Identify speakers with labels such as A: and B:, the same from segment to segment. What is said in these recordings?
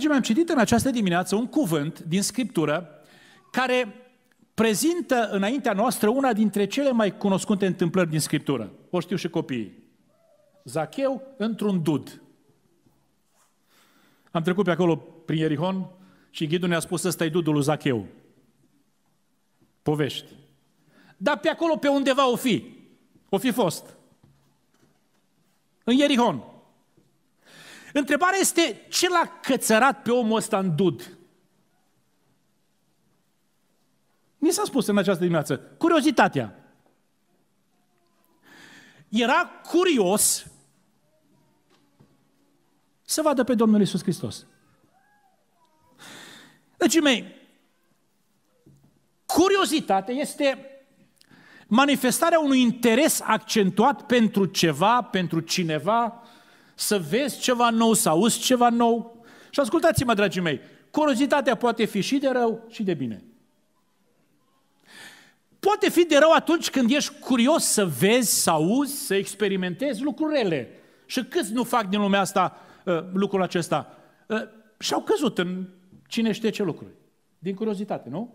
A: Deci mi-am citit în această dimineață un cuvânt din Scriptură care prezintă înaintea noastră una dintre cele mai cunoscute întâmplări din Scriptură. O știu și copiii. Zacheu într-un dud. Am trecut pe acolo prin Ierihon și ghidul ne-a spus ăsta e dudul lui Zacheu. Povești. Dar pe acolo, pe undeva o fi. O fi fost. În Ierihon. Întrebarea este, ce l-a cățărat pe omul ăsta în dud? Ni s-a spus în această dimineață, curiozitatea. Era curios să vadă pe Domnul Isus Hristos. Deci, mei, curiozitatea este manifestarea unui interes accentuat pentru ceva, pentru cineva, să vezi ceva nou, să auzi ceva nou. Și ascultați-mă, dragii mei, curiozitatea poate fi și de rău și de bine. Poate fi de rău atunci când ești curios să vezi, să auzi, să experimentezi lucrurile. Și câți nu fac din lumea asta uh, lucrul acesta? Uh, și-au căzut în cine știe ce lucruri. Din curiozitate, nu?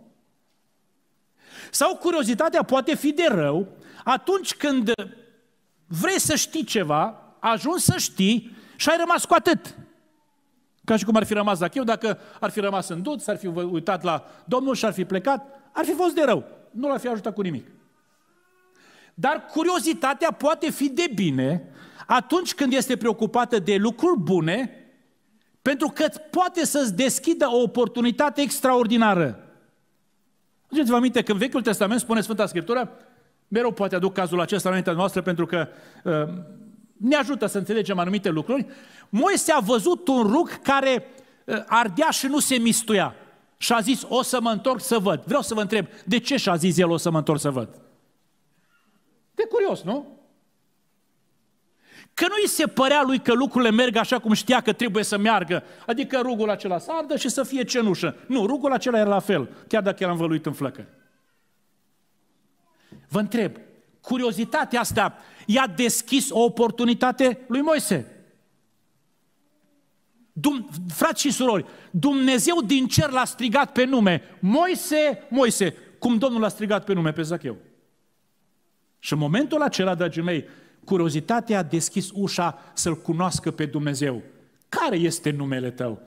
A: Sau curiozitatea poate fi de rău atunci când vrei să știi ceva ajuns să știi și ai rămas cu atât. Ca și cum ar fi rămas Zacheu, dacă ar fi rămas în dud, s-ar fi uitat la Domnul și ar fi plecat, ar fi fost de rău. Nu l-ar fi ajutat cu nimic. Dar curiozitatea poate fi de bine atunci când este preocupată de lucruri bune, pentru că poate să-ți deschidă o oportunitate extraordinară. Aduceți-vă aminte că în Vechiul Testament spune Sfânta Scriptură, mereu poate aduc cazul acesta înaintea noastră pentru că uh, ne ajută să înțelegem anumite lucruri, Moise a văzut un rug care uh, ardea și nu se mistuia. Și a zis, o să mă întorc să văd. Vreau să vă întreb, de ce și-a zis el, o să mă întorc să văd? De curios, nu? Că nu îi se părea lui că lucrurile merg așa cum știa că trebuie să meargă. Adică rugul acela să ardă și să fie cenușă. Nu, rugul acela era la fel, chiar dacă era învăluit în flăcări. Vă întreb, curiozitatea asta i-a deschis o oportunitate lui Moise. Dum- frați și surori, Dumnezeu din cer l-a strigat pe nume, Moise, Moise, cum Domnul l-a strigat pe nume pe Zacheu. Și în momentul acela, dragii mei, curiozitatea a deschis ușa să-L cunoască pe Dumnezeu. Care este numele tău?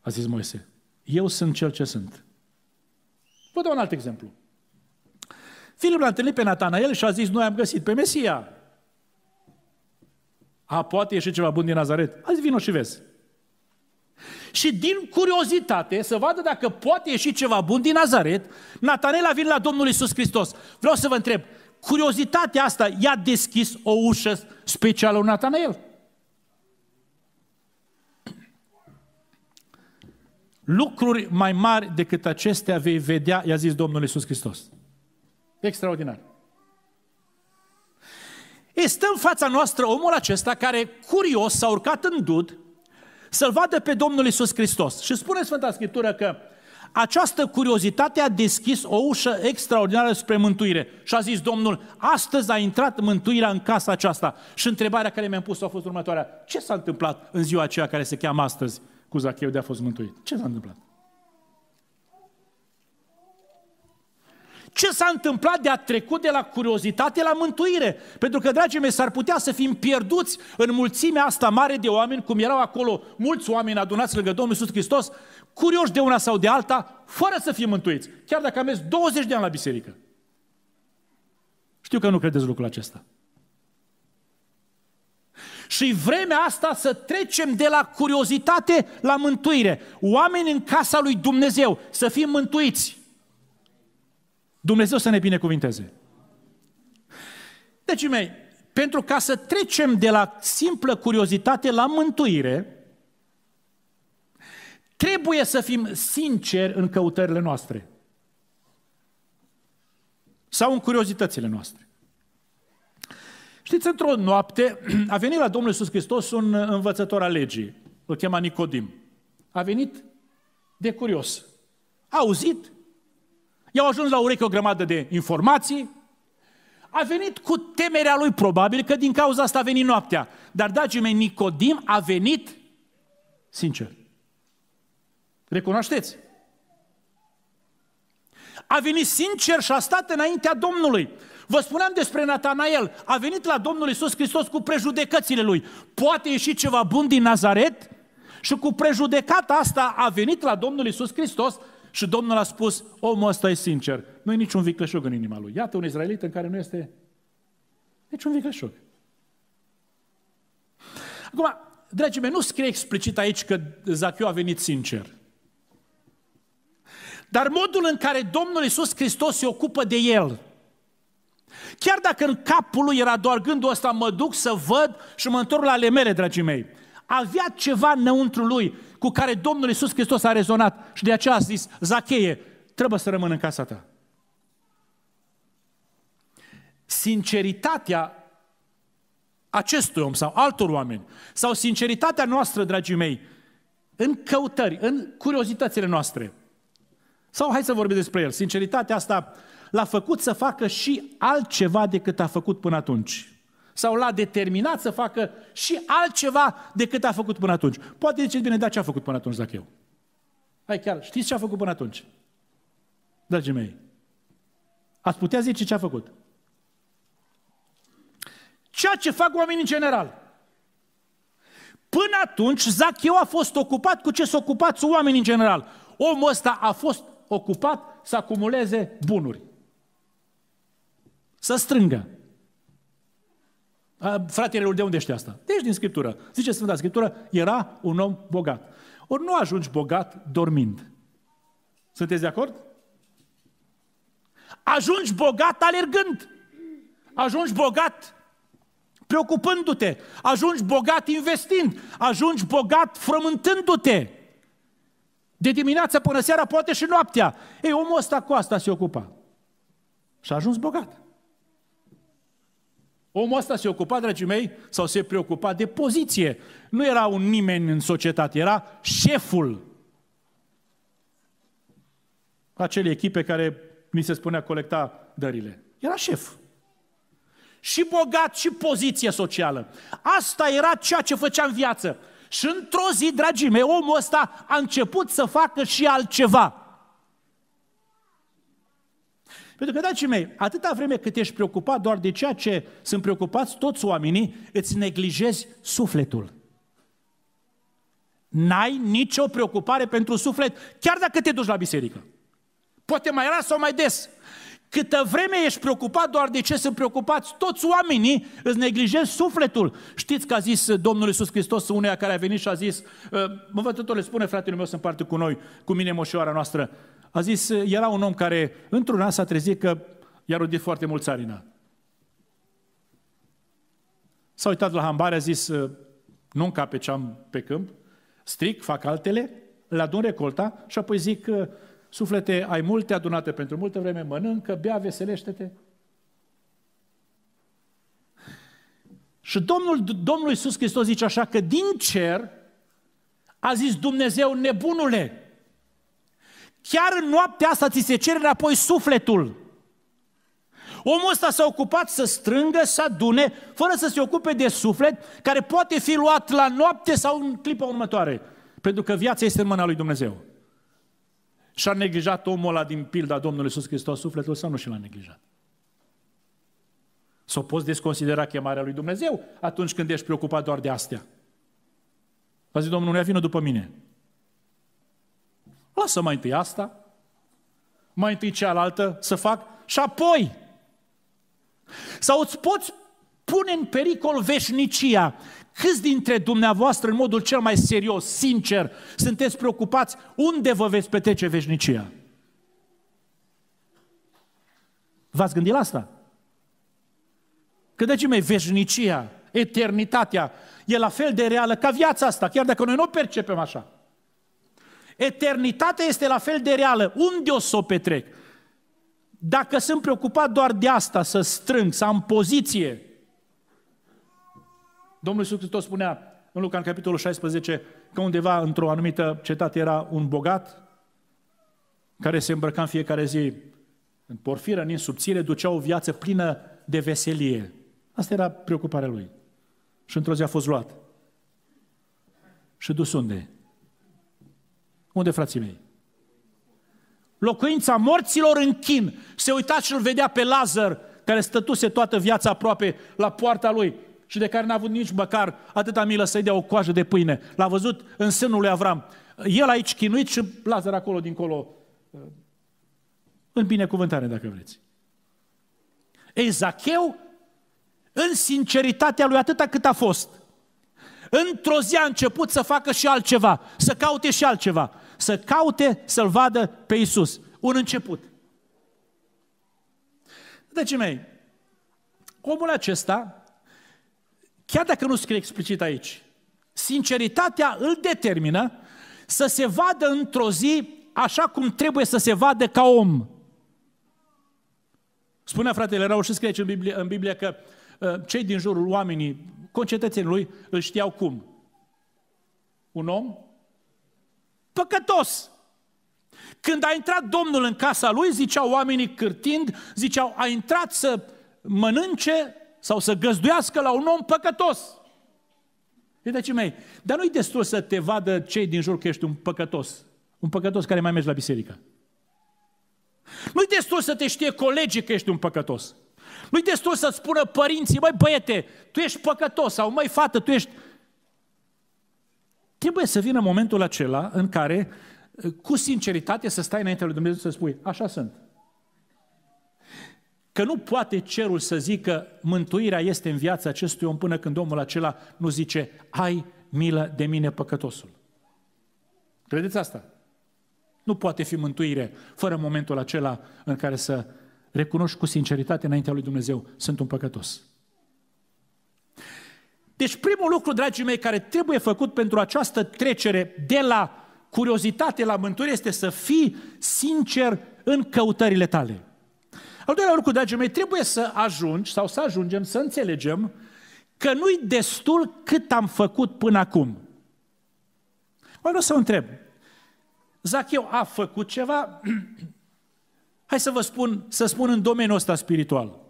A: A zis Moise, eu sunt cel ce sunt. Vă dau un alt exemplu. Filip l-a întâlnit pe Natanael și a zis, noi am găsit pe Mesia. A, poate ieși ceva bun din Nazaret. Azi vino și vezi. Și din curiozitate, să vadă dacă poate ieși ceva bun din Nazaret, Natanel a venit la Domnul Isus Hristos. Vreau să vă întreb, curiozitatea asta i-a deschis o ușă specială lui Natanael? Lucruri mai mari decât acestea vei vedea, i-a zis Domnul Isus Hristos. Extraordinar. Este în fața noastră omul acesta care, curios, s-a urcat în dud să-L vadă pe Domnul Isus Hristos. Și spune Sfânta Scriptură că această curiozitate a deschis o ușă extraordinară spre mântuire. Și a zis Domnul, astăzi a intrat mântuirea în casa aceasta. Și întrebarea care mi-am pus a fost următoarea. Ce s-a întâmplat în ziua aceea care se cheamă astăzi cu Zacheu de a fost mântuit? Ce s-a întâmplat? Ce s-a întâmplat de a trecut de la curiozitate la mântuire? Pentru că, dragii mei, s-ar putea să fim pierduți în mulțimea asta mare de oameni, cum erau acolo mulți oameni adunați lângă Domnul Iisus Hristos, curioși de una sau de alta, fără să fim mântuiți, chiar dacă am mers 20 de ani la biserică. Știu că nu credeți lucrul acesta. Și vremea asta să trecem de la curiozitate la mântuire. Oameni în casa lui Dumnezeu, să fim mântuiți. Dumnezeu să ne binecuvinteze. Deci, mei, pentru ca să trecem de la simplă curiozitate la mântuire, trebuie să fim sinceri în căutările noastre. Sau în curiozitățile noastre. Știți, într-o noapte a venit la Domnul Iisus Hristos un învățător al legii, îl chema Nicodim. A venit de curios. A auzit i-au ajuns la ureche o grămadă de informații, a venit cu temerea lui, probabil că din cauza asta a venit noaptea. Dar, dragii mei, Nicodim a venit sincer. Recunoașteți? A venit sincer și a stat înaintea Domnului. Vă spuneam despre Natanael. A venit la Domnul Isus Hristos cu prejudecățile lui. Poate ieși ceva bun din Nazaret? Și cu prejudecata asta a venit la Domnul Isus Hristos și Domnul a spus, omul ăsta e sincer, nu e niciun vicleșug în inima lui. Iată un izraelit în care nu este niciun vicleșug. Acum, dragii mei, nu scrie explicit aici că Zacheu a venit sincer. Dar modul în care Domnul Iisus Hristos se ocupă de el, chiar dacă în capul lui era doar gândul ăsta, mă duc să văd și mă întorc la ale mele, dragii mei, avea ceva înăuntru lui cu care Domnul Iisus Hristos a rezonat și de aceea a zis, Zacheie, trebuie să rămân în casa ta. Sinceritatea acestui om sau altor oameni, sau sinceritatea noastră, dragii mei, în căutări, în curiozitățile noastre. Sau hai să vorbim despre el. Sinceritatea asta l-a făcut să facă și altceva decât a făcut până atunci sau l-a determinat să facă și altceva decât a făcut până atunci. Poate ziceți bine, dar ce a făcut până atunci Zacheu? Hai chiar, știți ce a făcut până atunci? Dragii mei, ați putea zice ce a făcut. Ceea ce fac oamenii în general. Până atunci, Zacheu a fost ocupat cu ce s-a ocupat oamenii în general. Omul ăsta a fost ocupat să acumuleze bunuri. Să strângă. Fratele, lui de unde știe asta? Deci din Scriptură. Zice Sfânta Scriptură, era un om bogat. Ori nu ajungi bogat dormind. Sunteți de acord? Ajungi bogat alergând. Ajungi bogat preocupându-te. Ajungi bogat investind. Ajungi bogat frământându-te. De dimineață până seara, poate și noaptea. Ei, omul ăsta cu asta se ocupa. Și a ajuns bogat. Omul ăsta se ocupa, dragii mei, sau se preocupa de poziție. Nu era un nimeni în societate, era șeful acelei echipe care mi se spunea colecta dările. Era șef. Și bogat, și poziție socială. Asta era ceea ce făcea în viață. Și într-o zi, dragii mei, omul ăsta a început să facă și altceva. Pentru că, dragii mei, atâta vreme cât ești preocupat doar de ceea ce sunt preocupați toți oamenii, îți neglijezi sufletul. N-ai nicio preocupare pentru suflet, chiar dacă te duci la biserică. Poate mai rar sau mai des. Câtă vreme ești preocupat doar de ce sunt preocupați toți oamenii, îți neglijezi sufletul. Știți că a zis Domnul Iisus Hristos uneia care a venit și a zis, ă, mă văd totul le spune fratele meu să împarte cu noi, cu mine moșioara noastră, a zis, era un om care într-un an s-a trezit că i-a rodit foarte mult țarina. S-a uitat la hambare, a zis, nu încape ce am pe câmp, stric, fac altele, le adun recolta și apoi zic, suflete, ai multe adunate pentru multă vreme, mănâncă, bea, veselește-te. Și Domnul, Domnul Iisus Hristos zice așa că din cer a zis Dumnezeu, nebunule, Chiar în noaptea asta ți se cere înapoi sufletul. Omul ăsta s-a ocupat să strângă, să adune, fără să se ocupe de suflet, care poate fi luat la noapte sau în clipa următoare. Pentru că viața este în mâna lui Dumnezeu. Și-a neglijat omul ăla din pilda Domnului Iisus Hristos sufletul sau nu și l-a neglijat? Sau poți desconsidera chemarea lui Dumnezeu atunci când ești preocupat doar de astea? A zis Domnul, ia vină după mine. Lasă mai întâi asta, mai întâi cealaltă să fac și apoi. Sau îți poți pune în pericol veșnicia. Câți dintre dumneavoastră, în modul cel mai serios, sincer, sunteți preocupați unde vă veți petrece veșnicia? V-ați gândit la asta? Că, ce mai veșnicia, eternitatea, e la fel de reală ca viața asta, chiar dacă noi nu o percepem așa. Eternitatea este la fel de reală. Unde o să o petrec? Dacă sunt preocupat doar de asta, să strâng, să am poziție. Domnul Iisus Hristos spunea în Luca, în capitolul 16, că undeva într-o anumită cetate era un bogat care se îmbrăca în fiecare zi în porfiră, în subțire, ducea o viață plină de veselie. Asta era preocuparea lui. Și într-o zi a fost luat. Și dus unde? Unde, frații mei? Locuința morților în chin. Se uita și îl vedea pe Lazar, care stătuse toată viața aproape la poarta lui și de care n-a avut nici măcar atâta milă să-i dea o coajă de pâine. L-a văzut în sânul lui Avram. El aici chinuit și Lazar acolo, dincolo, în binecuvântare, dacă vreți. Ei, Zacheu, în sinceritatea lui atâta cât a fost, într-o zi a început să facă și altceva, să caute și altceva să caute să-L vadă pe Isus. Un început. Deci, mei, omul acesta, chiar dacă nu scrie explicit aici, sinceritatea îl determină să se vadă într-o zi așa cum trebuie să se vadă ca om. Spunea fratele Rău și scrie în Biblie, în Biblie că uh, cei din jurul oamenii, concetățenii lui, îl știau cum. Un om păcătos. Când a intrat Domnul în casa lui, ziceau oamenii cârtind, ziceau, a intrat să mănânce sau să găzduiască la un om păcătos. Vedeți mei, dar nu-i destul să te vadă cei din jur că ești un păcătos. Un păcătos care mai merge la biserică. Nu-i destul să te știe colegii că ești un păcătos. Nu-i destul să spună părinții, măi băiete, tu ești păcătos, sau măi fată, tu ești Trebuie să vină momentul acela în care, eh, cu sinceritate, să stai înaintea lui Dumnezeu să spui, așa sunt. Că nu poate cerul să zică mântuirea este în viața acestui om până când omul acela nu zice, ai milă de mine păcătosul. Credeți asta? Nu poate fi mântuire fără momentul acela în care să recunoști cu sinceritate înaintea lui Dumnezeu, sunt un păcătos. Deci primul lucru, dragii mei, care trebuie făcut pentru această trecere de la curiozitate la mântuire este să fii sincer în căutările tale. Al doilea lucru, dragii mei, trebuie să ajungi sau să ajungem să înțelegem că nu-i destul cât am făcut până acum. Mai vreau să întreb. Zacheu a făcut ceva? Hai să vă spun, să spun în domeniul ăsta spiritual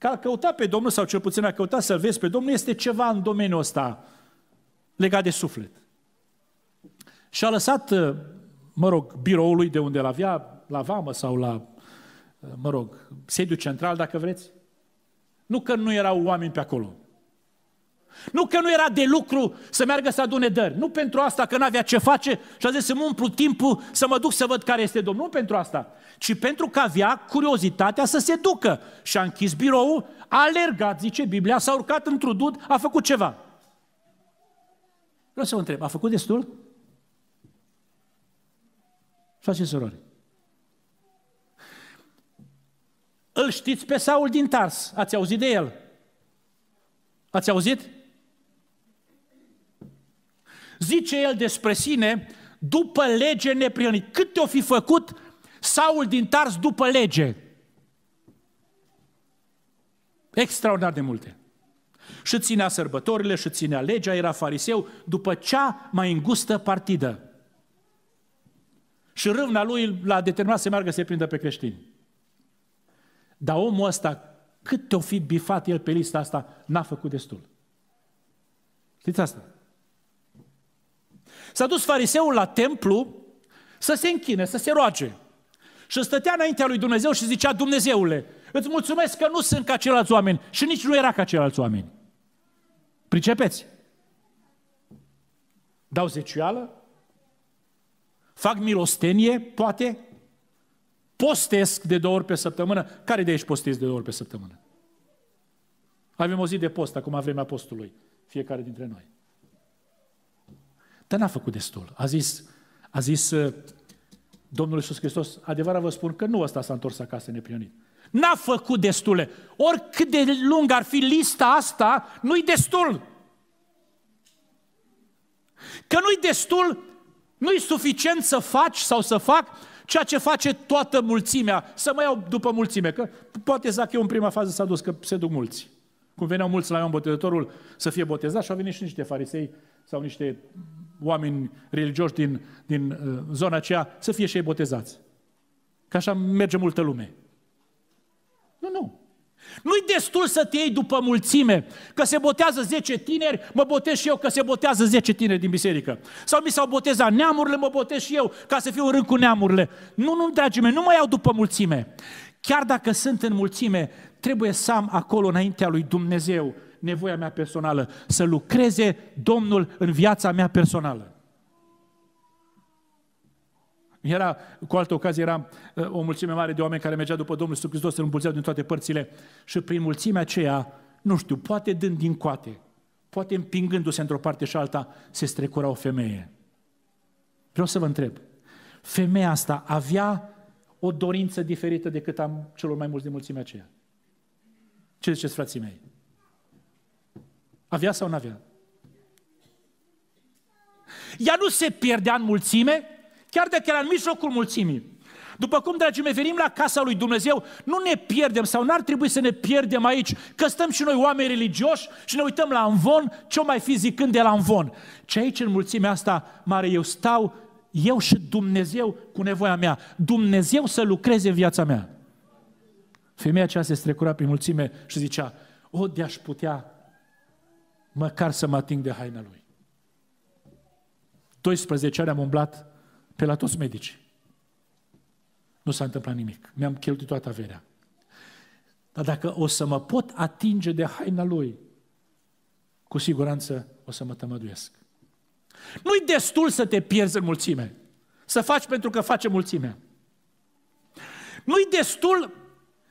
A: că a căuta pe Domnul, sau cel puțin a căuta să-L vezi pe Domnul, este ceva în domeniul ăsta legat de suflet. Și a lăsat, uh, mă rog, biroului de unde l-avea, la vamă sau la, uh, mă rog, sediu central, dacă vreți. Nu că nu erau oameni pe acolo, nu că nu era de lucru să meargă să adune dări. Nu pentru asta, că n-avea ce face și a zis să-mi umplu timpul să mă duc să văd care este Domnul. Nu pentru asta, ci pentru că avea curiozitatea să se ducă. Și a închis biroul, a alergat, zice Biblia, s-a urcat într-un dud, a făcut ceva. Vreau să vă întreb, a făcut destul? Frați și surori, îl știți pe Saul din Tars, ați auzit de el? Ați auzit? Zice el despre sine, după lege neprionit. Cât te-o fi făcut Saul din Tars după lege? Extraordinar de multe. Și ținea sărbătorile, și ținea legea, era fariseu, după cea mai îngustă partidă. Și râvna lui l-a determinat să meargă să i prindă pe creștini. Dar omul ăsta, cât te-o fi bifat el pe lista asta, n-a făcut destul. Știți asta? S-a dus fariseul la templu să se închine, să se roage. Și stătea înaintea lui Dumnezeu și zicea, Dumnezeule, îți mulțumesc că nu sunt ca ceilalți oameni și nici nu era ca ceilalți oameni. Pricepeți? Dau zecioală? Fac milostenie, poate? Postesc de două ori pe săptămână? Care de aici postezi de două ori pe săptămână? Avem o zi de post, acum vremea postului, fiecare dintre noi. Dar n-a făcut destul. A zis, a zis uh, Domnul Iisus Hristos, adevărat vă spun că nu ăsta s-a întors acasă neprionit. N-a făcut destule. Oricât de lung ar fi lista asta, nu-i destul. Că nu-i destul, nu-i suficient să faci sau să fac ceea ce face toată mulțimea, să mă iau după mulțime, că poate eu în prima fază s-a dus, că se duc mulți. Cum veneau mulți la Ioan Botezătorul să fie botezat și au venit și niște farisei sau niște oameni religioși din, din uh, zona aceea să fie și ei botezați. Că așa merge multă lume. Nu, nu. Nu-i destul să te iei după mulțime, că se botează 10 tineri, mă botez și eu că se botează 10 tineri din biserică. Sau mi s-au botezat neamurile, mă botez și eu ca să fiu în rând cu neamurile. Nu, nu, dragii mei, nu mă iau după mulțime. Chiar dacă sunt în mulțime, trebuie să am acolo înaintea lui Dumnezeu nevoia mea personală, să lucreze Domnul în viața mea personală. Era, cu altă ocazie, era uh, o mulțime mare de oameni care mergea după Domnul Iisus Hristos, îl împulzeau din toate părțile și prin mulțimea aceea, nu știu, poate dând din coate, poate împingându-se într-o parte și alta, se strecura o femeie. Vreau să vă întreb, femeia asta avea o dorință diferită decât am celor mai mulți din mulțimea aceea. Ce ziceți, frații mei? Avea sau nu avea? Ea nu se pierdea în mulțime, chiar dacă era în mijlocul mulțimii. După cum, dragii mei, venim la casa lui Dumnezeu, nu ne pierdem sau n-ar trebui să ne pierdem aici, că stăm și noi oameni religioși și ne uităm la Amvon, ce mai fi zicând de la Amvon. Ce aici în mulțimea asta mare eu stau, eu și Dumnezeu cu nevoia mea. Dumnezeu să lucreze în viața mea. Femeia aceea se strecura prin mulțime și zicea, o, de-aș putea măcar să mă ating de haina lui. 12 ani am umblat pe la toți medicii. Nu s-a întâmplat nimic. Mi-am cheltuit toată averea. Dar dacă o să mă pot atinge de haina lui, cu siguranță o să mă tămăduiesc. Nu-i destul să te pierzi în mulțime. Să faci pentru că face mulțimea. Nu-i destul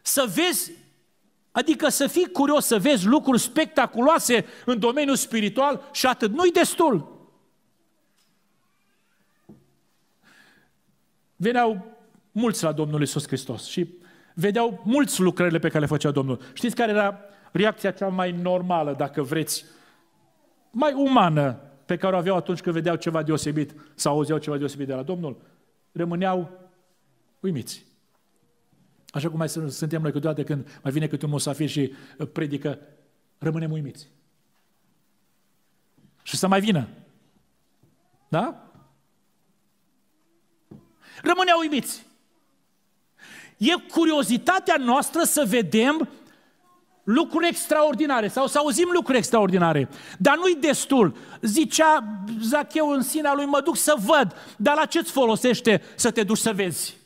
A: să vezi Adică să fii curios, să vezi lucruri spectaculoase în domeniul spiritual și atât. Nu-i destul. Veneau mulți la Domnul Isus Hristos și vedeau mulți lucrările pe care le făcea Domnul. Știți care era reacția cea mai normală, dacă vreți, mai umană pe care o aveau atunci când vedeau ceva deosebit sau auzeau ceva deosebit de la Domnul? Rămâneau uimiți. Așa cum mai suntem noi câteodată când mai vine câte un musafir și uh, predică, rămânem uimiți. Și să mai vină. Da? Rămâne uimiți. E curiozitatea noastră să vedem lucruri extraordinare sau să auzim lucruri extraordinare. Dar nu-i destul. Zicea Zacheu în sinea lui, mă duc să văd, dar la ce-ți folosește să te duci să vezi?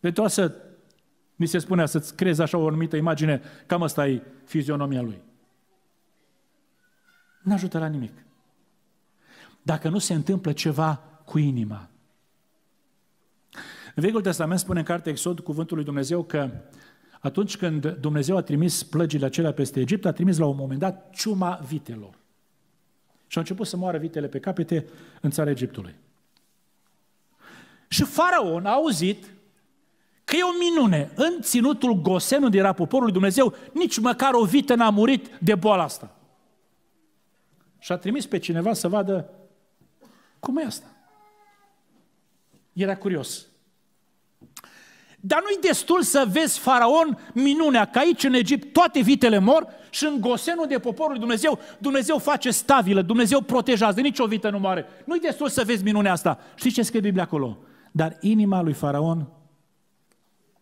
A: De toate să, mi se spunea să-ți crezi așa o anumită imagine, cam asta e fizionomia lui. Nu ajută la nimic. Dacă nu se întâmplă ceva cu inima. În Vechiul Testament spune în cartea Exod cuvântul lui Dumnezeu că atunci când Dumnezeu a trimis plăgile acelea peste Egipt, a trimis la un moment dat ciuma vitelor. Și au început să moară vitele pe capete în țara Egiptului. Și faraon a auzit Că e o minune. În ținutul Gosen, unde era poporul lui Dumnezeu, nici măcar o vită n-a murit de boala asta. Și a trimis pe cineva să vadă cum e asta. Era curios. Dar nu-i destul să vezi faraon minunea, că aici în Egipt toate vitele mor și în gosenul de poporul lui Dumnezeu, Dumnezeu face stabilă, Dumnezeu protejează, nici o vită nu moare. Nu-i destul să vezi minunea asta. Știi ce scrie Biblia acolo? Dar inima lui faraon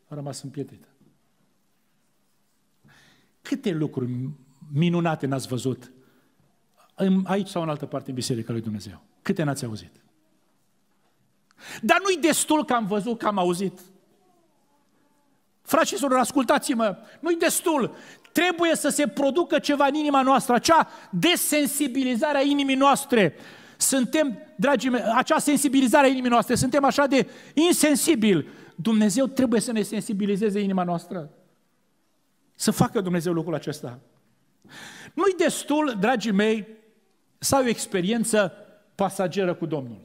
A: a rămas împietrită. Câte lucruri minunate n-ați văzut aici sau în altă parte în Biserica lui Dumnezeu? Câte n-ați auzit? Dar nu-i destul că am văzut, că am auzit. Frați și ascultați-mă, nu-i destul. Trebuie să se producă ceva în inima noastră, acea desensibilizare a inimii noastre. Suntem, dragii mei, acea sensibilizare a inimii noastre, suntem așa de insensibili Dumnezeu trebuie să ne sensibilizeze inima noastră. Să facă Dumnezeu lucrul acesta. Nu-i destul, dragii mei, să ai o experiență pasageră cu Domnul.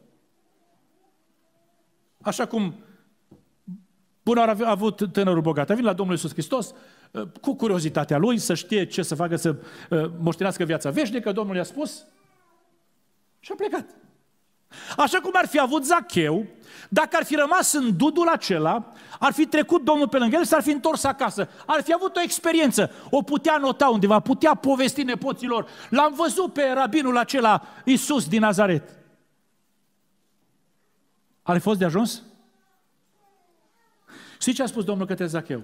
A: Așa cum până ar a avut tânărul bogat. A venit la Domnul Iisus Hristos uh, cu curiozitatea lui să știe ce să facă să uh, moștenească viața veșnică. Domnul i-a spus și a plecat. Așa cum ar fi avut Zacheu, dacă ar fi rămas în dudul acela, ar fi trecut Domnul pe lângă el și s-ar fi întors acasă. Ar fi avut o experiență, o putea nota undeva, putea povesti nepoților. L-am văzut pe rabinul acela, Isus din Nazaret. Ar fi fost de ajuns? știi ce a spus Domnul către Zacheu?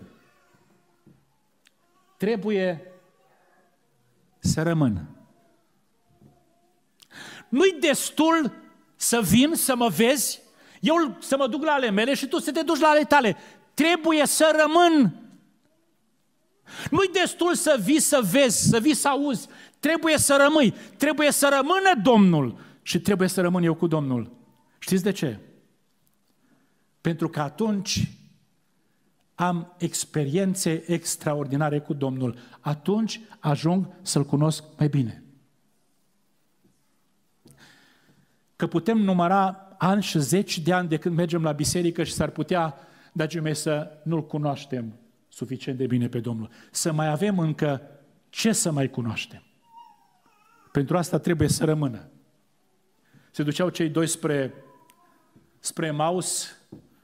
A: Trebuie să rămân. Nu-i destul să vin, să mă vezi, eu să mă duc la ale mele și tu să te duci la ale tale. Trebuie să rămân. Nu-i destul să vii să vezi, să vii să auzi. Trebuie să rămâi. Trebuie să rămână Domnul. Și trebuie să rămân eu cu Domnul. Știți de ce? Pentru că atunci am experiențe extraordinare cu Domnul. Atunci ajung să-L cunosc mai bine. că putem număra ani și zeci de ani de când mergem la biserică și s-ar putea, dragii mei, să nu-L cunoaștem suficient de bine pe Domnul. Să mai avem încă ce să mai cunoaștem. Pentru asta trebuie să rămână. Se duceau cei doi spre, spre Maus,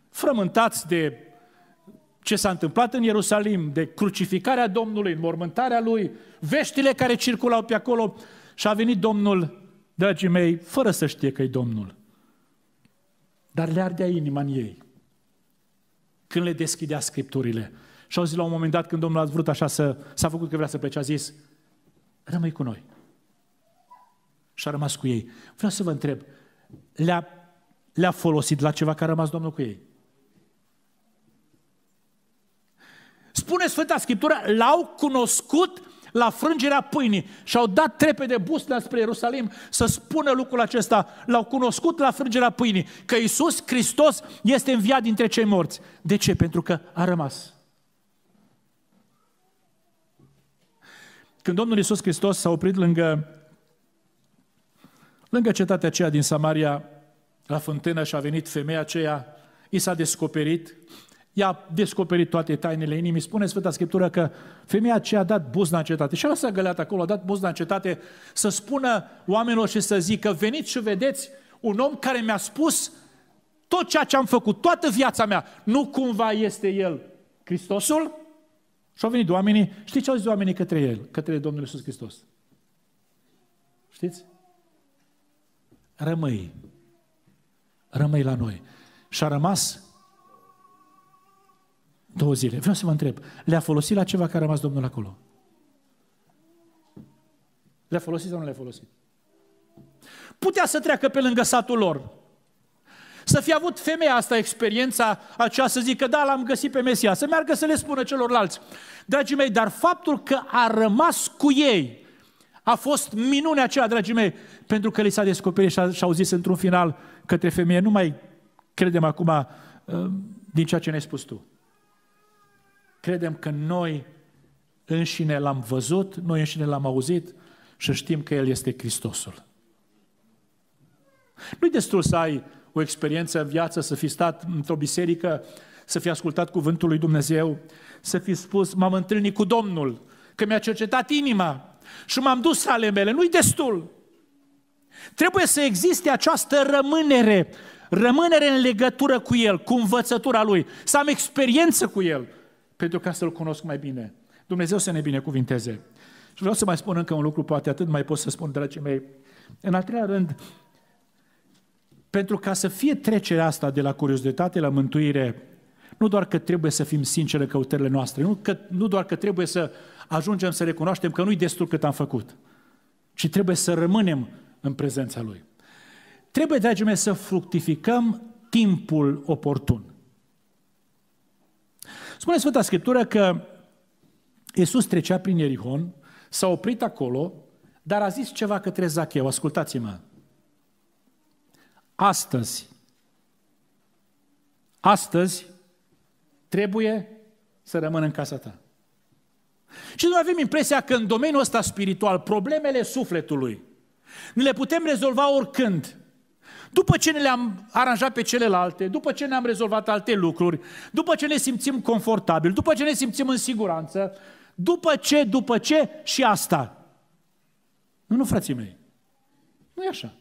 A: frământați de ce s-a întâmplat în Ierusalim, de crucificarea Domnului, înmormântarea Lui, veștile care circulau pe acolo și a venit Domnul dragii mei, fără să știe că e Domnul. Dar le ardea inima în ei. Când le deschidea scripturile. Și au zis la un moment dat când Domnul a vrut așa să, s-a făcut că vrea să plece, a zis, rămâi cu noi. Și a rămas cu ei. Vreau să vă întreb, le-a, le-a folosit la ceva care a rămas Domnul cu ei? Spune Sfânta Scriptură, l-au cunoscut la frângerea pâinii și au dat trepe de busna spre Ierusalim să spună lucrul acesta. L-au cunoscut la frângerea pâinii, că Iisus Hristos este înviat dintre cei morți. De ce? Pentru că a rămas. Când Domnul Iisus Hristos s-a oprit lângă, lângă cetatea aceea din Samaria, la fântână și a venit femeia aceea, i s-a descoperit i-a descoperit toate tainele inimii. Spune Sfânta Scriptură că femeia aceea a dat buzna în cetate. Și a lăsat găleat acolo, a dat buzna în cetate să spună oamenilor și să zică, veniți și vedeți un om care mi-a spus tot ceea ce am făcut, toată viața mea, nu cumva este el Hristosul? Și au venit oamenii, știți ce au zis oamenii către el, către Domnul Iisus Hristos? Știți? Rămâi. Rămâi la noi. Și a rămas două zile. Vreau să vă întreb, le-a folosit la ceva care a rămas Domnul acolo? Le-a folosit sau nu le-a folosit? Putea să treacă pe lângă satul lor. Să fi avut femeia asta experiența aceea să zică, da, l-am găsit pe Mesia, să meargă să le spună celorlalți. Dragii mei, dar faptul că a rămas cu ei a fost minunea aceea, dragii mei, pentru că li s-a descoperit și, și au zis într-un final către femeie, nu mai credem acum uh, din ceea ce ne-ai spus tu. Credem că noi înșine l-am văzut, noi înșine l-am auzit și știm că El este Hristosul. Nu-i destul să ai o experiență în viață, să fi stat într-o biserică, să fi ascultat cuvântul lui Dumnezeu, să fi spus, m-am întâlnit cu Domnul, că mi-a cercetat inima și m-am dus ale mele. Nu-i destul. Trebuie să existe această rămânere, rămânere în legătură cu El, cu învățătura Lui, să am experiență cu El, pentru ca să-L cunosc mai bine. Dumnezeu să ne binecuvinteze. Și vreau să mai spun încă un lucru, poate atât mai pot să spun, dragii mei. În al treilea rând, pentru ca să fie trecerea asta de la curiozitate la mântuire, nu doar că trebuie să fim sinceri în căutările noastre, nu, că, nu doar că trebuie să ajungem să recunoaștem că nu-i destul cât am făcut, ci trebuie să rămânem în prezența Lui. Trebuie, dragii mei, să fructificăm timpul oportun. Spune Sfânta Scriptură că Iisus trecea prin Ierihon, s-a oprit acolo, dar a zis ceva către Zacheu, ascultați-mă. Astăzi, astăzi trebuie să rămân în casa ta. Și noi avem impresia că în domeniul ăsta spiritual, problemele sufletului, ne le putem rezolva oricând, după ce ne le-am aranjat pe celelalte, după ce ne-am rezolvat alte lucruri, după ce ne simțim confortabil, după ce ne simțim în siguranță, după ce, după ce și asta. Nu, nu, frații mei. Nu e așa.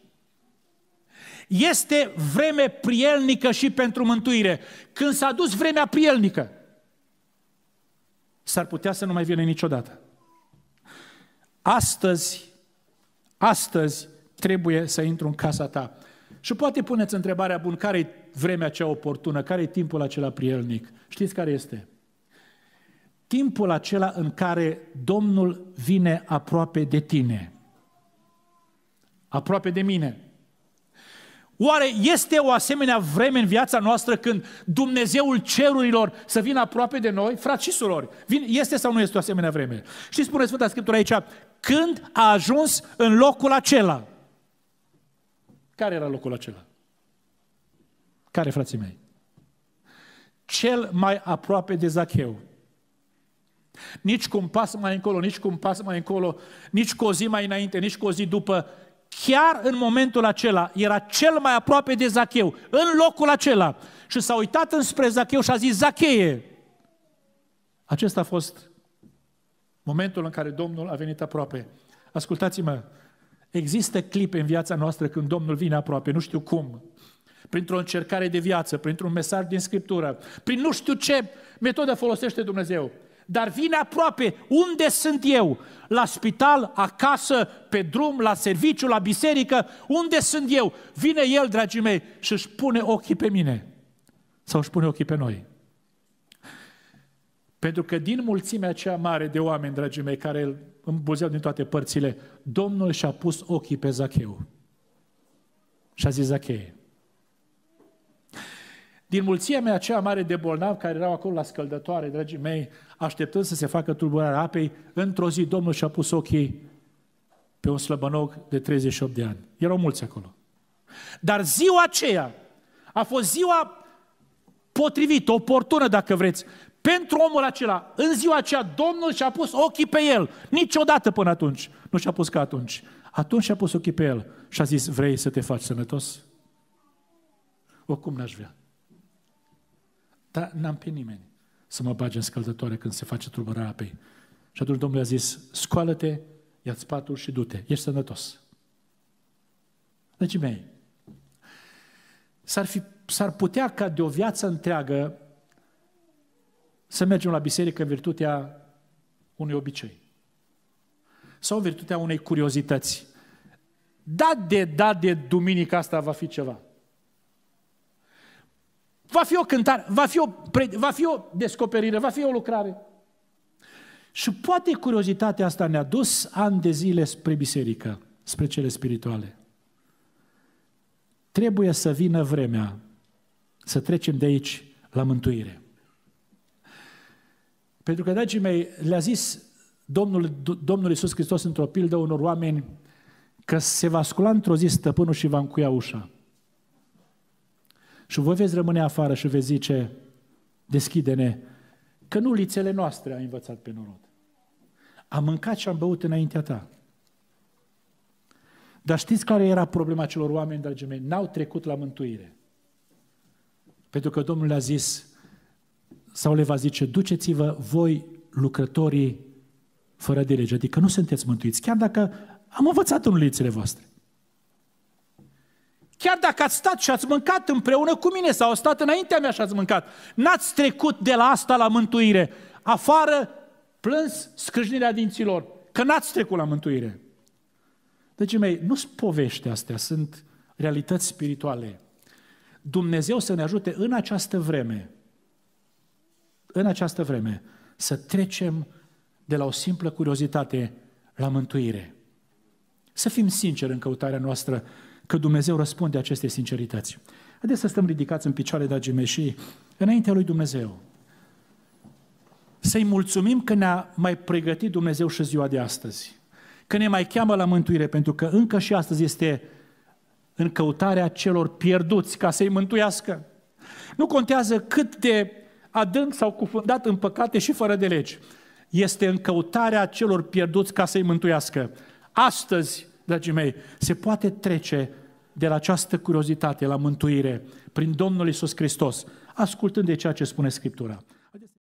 A: Este vreme prielnică și pentru mântuire. Când s-a dus vremea prielnică, s-ar putea să nu mai vină niciodată. Astăzi, astăzi trebuie să intru în casa ta. Și poate puneți întrebarea, bun, care e vremea cea oportună, care e timpul acela prielnic? Știți care este? Timpul acela în care Domnul vine aproape de tine, aproape de mine. Oare este o asemenea vreme în viața noastră când Dumnezeul cerurilor să vină aproape de noi? Frați și surori, este sau nu este o asemenea vreme? Și spune Sfânta Scriptură aici, când a ajuns în locul acela – care era locul acela? Care, frații mei? Cel mai aproape de Zacheu. Nici cu un pas mai încolo, nici cu un pas mai încolo, nici cu o zi mai înainte, nici cu o zi după. Chiar în momentul acela era cel mai aproape de Zacheu, în locul acela. Și s-a uitat înspre Zacheu și a zis, Zacheie! Acesta a fost momentul în care Domnul a venit aproape. Ascultați-mă, Există clipe în viața noastră când Domnul vine aproape, nu știu cum, printr-o încercare de viață, printr-un mesaj din Scriptură, prin nu știu ce metodă folosește Dumnezeu. Dar vine aproape, unde sunt eu? La spital, acasă, pe drum, la serviciu, la biserică, unde sunt eu? Vine El, dragii mei, și își pune ochii pe mine. Sau își pune ochii pe noi. Pentru că din mulțimea cea mare de oameni, dragii mei, care îl îmbuzeau din toate părțile, Domnul și-a pus ochii pe Zacheu. Și a zis Zacheu. Din mulțimea aceea mare de bolnavi care erau acolo la scăldătoare, dragii mei, așteptând să se facă tulburarea apei, într-o zi Domnul și-a pus ochii pe un slăbănog de 38 de ani. Erau mulți acolo. Dar ziua aceea a fost ziua potrivită, oportună dacă vreți, pentru omul acela, în ziua aceea, Domnul și-a pus ochii pe el. Niciodată până atunci nu și-a pus ca atunci. Atunci și-a pus ochii pe el și a zis, vrei să te faci sănătos? O, cum n-aș vrea? Dar n-am pe nimeni să mă bage în scăldătoare când se face tulburarea apei. Și atunci Domnul a zis, scoală-te, ia-ți patul și du-te, ești sănătos. Dragii mei, s-ar, fi, s-ar putea ca de o viață întreagă să mergem la biserică în virtutea unui obicei sau în virtutea unei curiozități. Da de, da de, duminica asta va fi ceva. Va fi o cântare, va fi o, va fi o descoperire, va fi o lucrare. Și poate curiozitatea asta ne-a dus ani de zile spre biserică, spre cele spirituale. Trebuie să vină vremea să trecem de aici la mântuire. Pentru că, dragii mei, le-a zis Domnul, Domnul Iisus Hristos într-o pildă unor oameni că se va scula într-o zi stăpânul și va încuia ușa. Și voi veți rămâne afară și veți zice, deschide-ne, că nu lițele noastre a învățat pe norod. Am mâncat și am băut înaintea ta. Dar știți care era problema celor oameni, dragii mei? N-au trecut la mântuire. Pentru că Domnul le-a zis, sau le va zice, duceți-vă voi lucrătorii fără de lege, adică nu sunteți mântuiți, chiar dacă am învățat în ulițele voastre. Chiar dacă ați stat și ați mâncat împreună cu mine sau ați stat înaintea mea și ați mâncat, n-ați trecut de la asta la mântuire. Afară plâns scrâșnirea dinților, că n-ați trecut la mântuire. Deci, mei, nu sunt povești astea, sunt realități spirituale. Dumnezeu să ne ajute în această vreme – în această vreme să trecem de la o simplă curiozitate la mântuire. Să fim sinceri în căutarea noastră că Dumnezeu răspunde acestei sincerități. Haideți să stăm ridicați în picioare, dragii mei, și înaintea lui Dumnezeu. Să-i mulțumim că ne-a mai pregătit Dumnezeu și ziua de astăzi. Că ne mai cheamă la mântuire, pentru că încă și astăzi este în căutarea celor pierduți ca să-i mântuiască. Nu contează cât de adânc s-au cufundat în păcate și fără de legi. Este în căutarea celor pierduți ca să-i mântuiască. Astăzi, dragii mei, se poate trece de la această curiozitate la mântuire prin Domnul Isus Hristos, ascultând de ceea ce spune Scriptura.